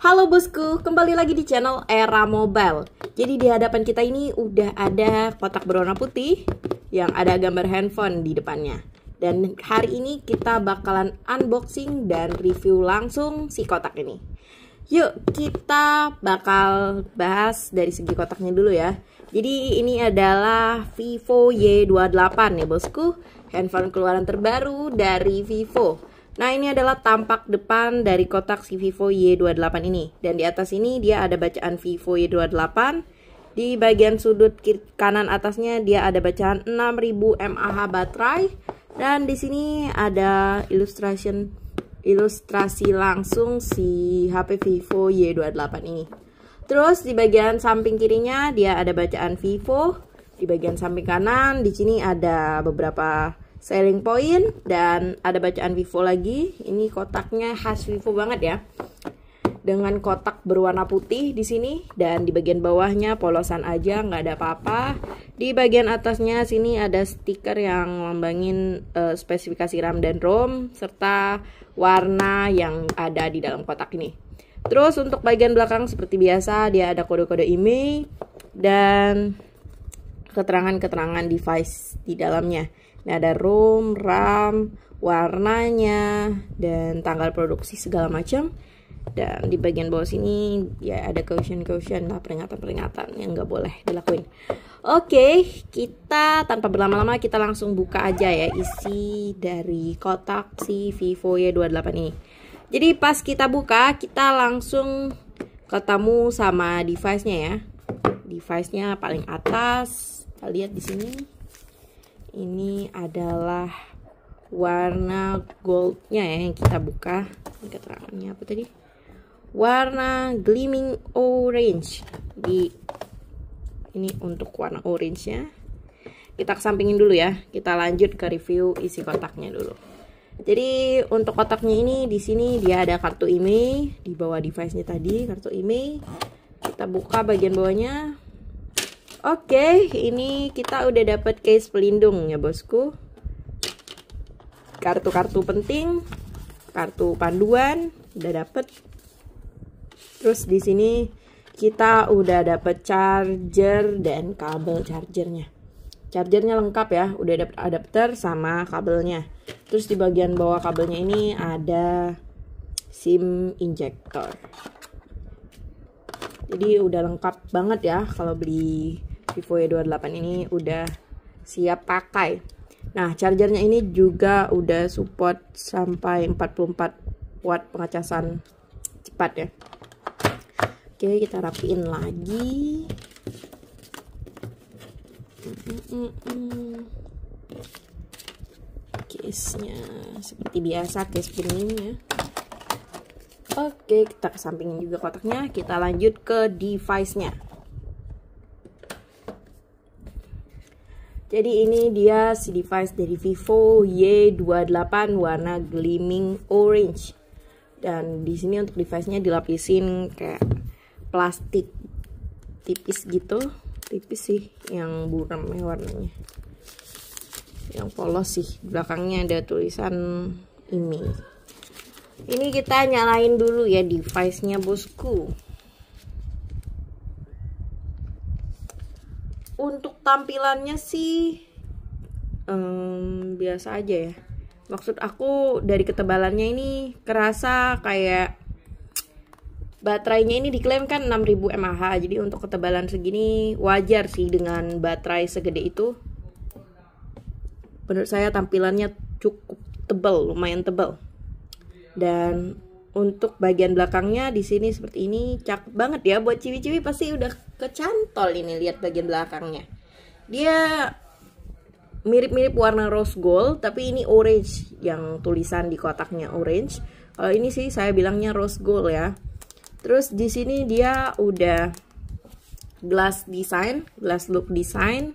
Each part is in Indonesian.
Halo bosku, kembali lagi di channel Era Mobile. Jadi di hadapan kita ini udah ada kotak berwarna putih yang ada gambar handphone di depannya. Dan hari ini kita bakalan unboxing dan review langsung si kotak ini. Yuk, kita bakal bahas dari segi kotaknya dulu ya. Jadi ini adalah Vivo Y28 nih ya bosku, handphone keluaran terbaru dari Vivo Nah ini adalah tampak depan dari kotak si Vivo Y28 ini. Dan di atas ini dia ada bacaan Vivo Y28. Di bagian sudut kanan atasnya dia ada bacaan 6000 mAh baterai. Dan di sini ada illustration ilustrasi langsung si HP Vivo Y28 ini. Terus di bagian samping kirinya dia ada bacaan Vivo. Di bagian samping kanan di sini ada beberapa selling point dan ada bacaan Vivo lagi. Ini kotaknya khas Vivo banget ya. Dengan kotak berwarna putih di sini dan di bagian bawahnya polosan aja nggak ada apa-apa. Di bagian atasnya sini ada stiker yang lambangin uh, eh, spesifikasi RAM dan ROM serta warna yang ada di dalam kotak ini. Terus untuk bagian belakang seperti biasa dia ada kode-kode IMEI e dan keterangan-keterangan device di dalamnya. Ini ada room, RAM, warnanya, dan tanggal produksi segala macam. Dan di bagian bawah sini ya ada caution-caution lah peringatan-peringatan yang nggak boleh dilakuin. Oke, kita tanpa berlama-lama kita langsung buka aja ya isi dari kotak si Vivo Y28 ini. Jadi pas kita buka, kita langsung ketemu sama device-nya ya. Device-nya paling atas. Kita lihat di sini ini adalah warna goldnya ya yang kita buka ini keterangannya apa tadi warna gleaming orange di ini untuk warna orange nya kita kesampingin dulu ya kita lanjut ke review isi kotaknya dulu jadi untuk kotaknya ini di sini dia ada kartu IMEI di bawah device-nya tadi kartu IMEI kita buka bagian bawahnya Oke, ini kita udah dapat case pelindung ya bosku. Kartu-kartu penting, kartu panduan udah dapet. Terus di sini kita udah dapet charger dan kabel chargernya. Chargernya lengkap ya, udah dapet adapter sama kabelnya. Terus di bagian bawah kabelnya ini ada SIM injector. Jadi udah lengkap banget ya kalau beli Vivo Y28 e ini udah siap pakai. Nah, chargernya ini juga udah support sampai 44 watt pengecasan cepat ya. Oke, kita rapiin lagi. Case-nya seperti biasa, case ya. Oke, kita kesampingin juga kotaknya. Kita lanjut ke device-nya. Jadi ini dia si device dari Vivo Y28 warna gleaming orange. Dan di sini untuk device-nya dilapisin kayak plastik tipis gitu. Tipis sih yang buram ya warnanya. Yang polos sih. Belakangnya ada tulisan ini. Ini kita nyalain dulu ya device-nya bosku. untuk tampilannya sih um, biasa aja ya maksud aku dari ketebalannya ini kerasa kayak baterainya ini diklaim kan 6000 mAh jadi untuk ketebalan segini wajar sih dengan baterai segede itu menurut saya tampilannya cukup tebal lumayan tebal dan untuk bagian belakangnya di sini seperti ini cakep banget ya buat ciwi-ciwi pasti udah kecantol ini lihat bagian belakangnya dia mirip-mirip warna rose gold tapi ini orange yang tulisan di kotaknya orange kalau ini sih saya bilangnya rose gold ya terus di sini dia udah glass design glass look design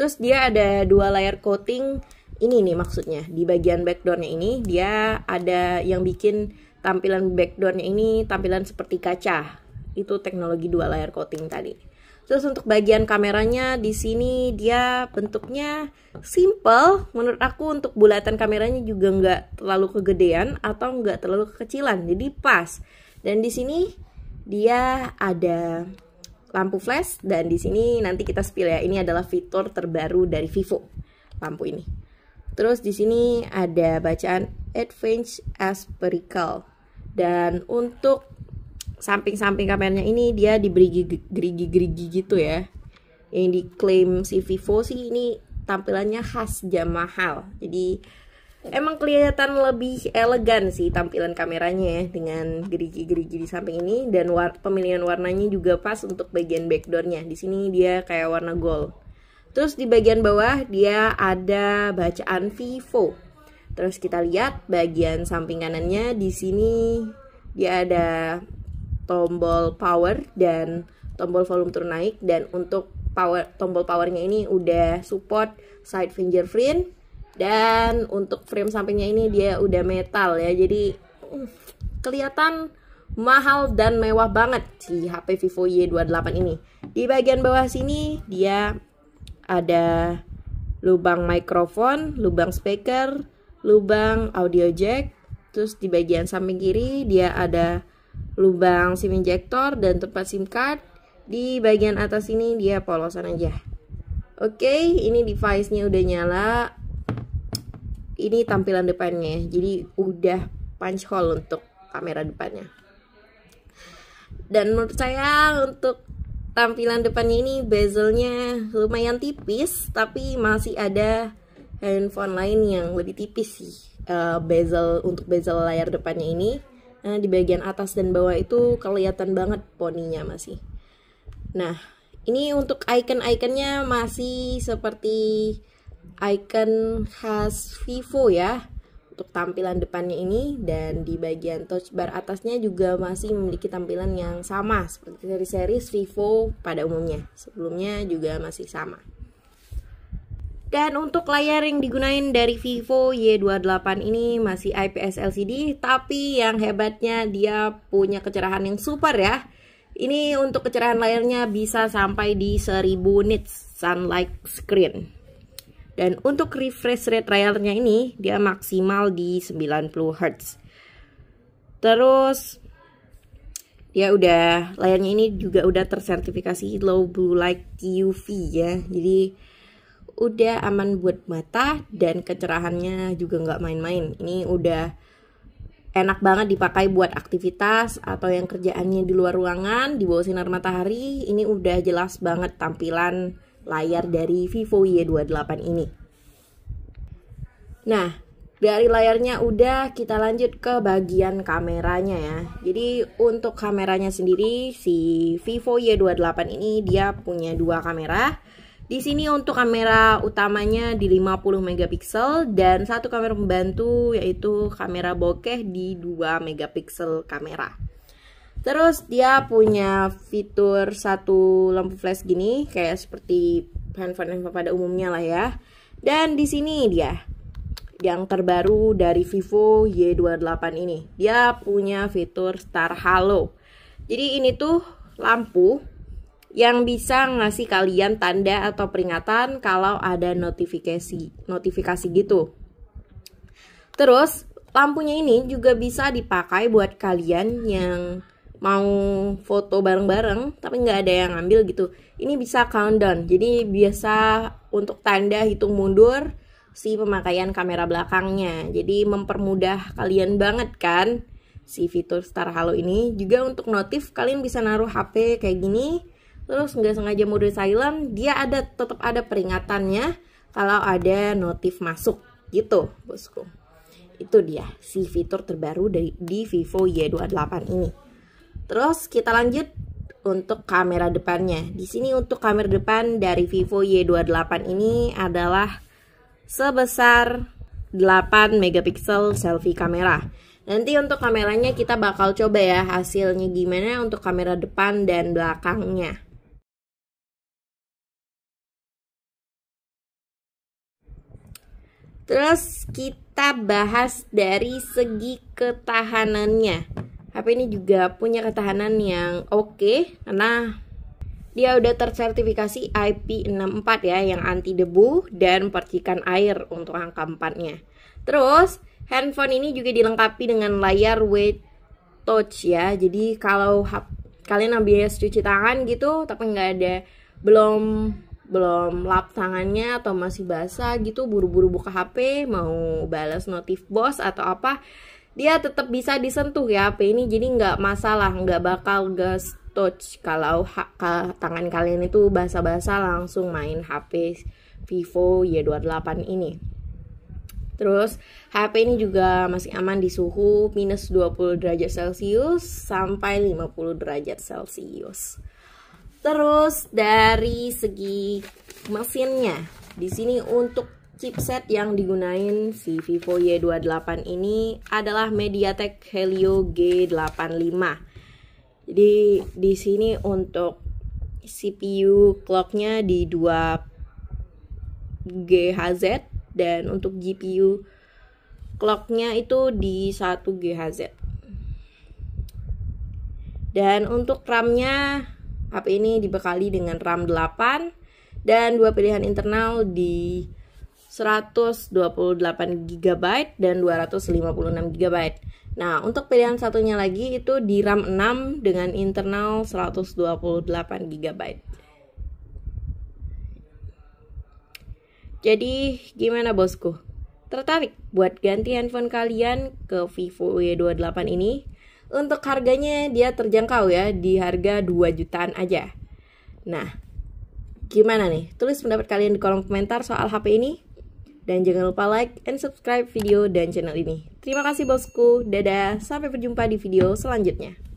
terus dia ada dua layer coating ini nih maksudnya di bagian backdoornya ini dia ada yang bikin tampilan backdoornya ini tampilan seperti kaca itu teknologi dua layer coating tadi. Terus untuk bagian kameranya di sini dia bentuknya simple. Menurut aku untuk bulatan kameranya juga nggak terlalu kegedean atau nggak terlalu kekecilan. Jadi pas. Dan di sini dia ada lampu flash dan di sini nanti kita spill ya. Ini adalah fitur terbaru dari Vivo lampu ini. Terus di sini ada bacaan Advanced Asperical. Dan untuk samping-samping kameranya ini dia diberi gerigi-gerigi gitu ya yang diklaim si Vivo sih ini tampilannya khas jam mahal jadi emang kelihatan lebih elegan sih tampilan kameranya ya dengan gerigi-gerigi di samping ini dan war pemilihan warnanya juga pas untuk bagian backdoornya di sini dia kayak warna gold terus di bagian bawah dia ada bacaan Vivo terus kita lihat bagian samping kanannya di sini dia ada tombol power dan tombol volume turun naik dan untuk power tombol powernya ini udah support side finger fingerprint dan untuk frame sampingnya ini dia udah metal ya jadi uh, kelihatan mahal dan mewah banget si HP Vivo Y28 ini di bagian bawah sini dia ada lubang mikrofon, lubang speaker, lubang audio jack, terus di bagian samping kiri dia ada lubang SIM injector dan tempat SIM card. Di bagian atas ini dia polosan aja. Oke, ini device-nya udah nyala. Ini tampilan depannya. Jadi udah punch hole untuk kamera depannya. Dan menurut saya untuk tampilan depannya ini bezelnya lumayan tipis, tapi masih ada handphone lain yang lebih tipis sih. Uh, bezel untuk bezel layar depannya ini Nah, di bagian atas dan bawah itu kelihatan banget poninya masih. Nah, ini untuk icon-iconnya masih seperti icon khas Vivo ya. Untuk tampilan depannya ini dan di bagian touch bar atasnya juga masih memiliki tampilan yang sama seperti seri-seri Vivo pada umumnya. Sebelumnya juga masih sama. Dan untuk layar yang digunain dari Vivo Y28 ini masih IPS LCD, tapi yang hebatnya dia punya kecerahan yang super ya. Ini untuk kecerahan layarnya bisa sampai di 1000 nits sunlight screen. Dan untuk refresh rate layarnya ini dia maksimal di 90 Hz. Terus dia udah layarnya ini juga udah tersertifikasi low blue light UV ya. Jadi udah aman buat mata dan kecerahannya juga nggak main-main ini udah enak banget dipakai buat aktivitas atau yang kerjaannya di luar ruangan di bawah sinar matahari ini udah jelas banget tampilan layar dari Vivo Y28 ini nah dari layarnya udah kita lanjut ke bagian kameranya ya jadi untuk kameranya sendiri si Vivo Y28 ini dia punya dua kamera di sini untuk kamera utamanya di 50 megapiksel dan satu kamera pembantu yaitu kamera bokeh di 2 megapiksel kamera. Terus dia punya fitur satu lampu flash gini kayak seperti handphone-handphone pada umumnya lah ya. Dan di sini dia yang terbaru dari Vivo Y28 ini. Dia punya fitur Star Halo. Jadi ini tuh lampu yang bisa ngasih kalian tanda atau peringatan kalau ada notifikasi notifikasi gitu. Terus lampunya ini juga bisa dipakai buat kalian yang mau foto bareng-bareng tapi nggak ada yang ngambil gitu. Ini bisa countdown. Jadi biasa untuk tanda hitung mundur si pemakaian kamera belakangnya. Jadi mempermudah kalian banget kan si fitur Star Halo ini. Juga untuk notif kalian bisa naruh HP kayak gini terus nggak sengaja mode silent dia ada tetap ada peringatannya kalau ada notif masuk gitu bosku itu dia si fitur terbaru dari di Vivo Y28 ini terus kita lanjut untuk kamera depannya di sini untuk kamera depan dari Vivo Y28 ini adalah sebesar 8 megapiksel selfie kamera Nanti untuk kameranya kita bakal coba ya hasilnya gimana untuk kamera depan dan belakangnya. Terus kita bahas dari segi ketahanannya. HP ini juga punya ketahanan yang oke okay, karena dia udah tersertifikasi IP64 ya yang anti debu dan percikan air untuk angka 4-nya. Terus handphone ini juga dilengkapi dengan layar weight touch ya. Jadi kalau kalian habis cuci tangan gitu tapi nggak ada belum belum lap tangannya atau masih basah gitu buru-buru buka HP mau balas notif bos atau apa dia tetap bisa disentuh ya HP ini jadi nggak masalah nggak bakal gas touch kalau tangan kalian itu basah-basah langsung main HP Vivo Y28 ini Terus HP ini juga masih aman di suhu minus 20 derajat Celcius sampai 50 derajat Celcius. Terus dari segi mesinnya, di sini untuk chipset yang digunain si Vivo Y28 ini adalah MediaTek Helio G85. Jadi di sini untuk CPU clocknya di 2 GHz dan untuk GPU clocknya itu di 1 GHz. Dan untuk RAM-nya HP ini dibekali dengan RAM 8 dan dua pilihan internal di 128 GB dan 256 GB. Nah, untuk pilihan satunya lagi itu di RAM 6 dengan internal 128 GB. Jadi, gimana bosku? Tertarik buat ganti handphone kalian ke Vivo Y28 ini? Untuk harganya dia terjangkau ya di harga 2 jutaan aja. Nah, gimana nih? Tulis pendapat kalian di kolom komentar soal HP ini. Dan jangan lupa like and subscribe video dan channel ini. Terima kasih bosku, dadah, sampai berjumpa di video selanjutnya.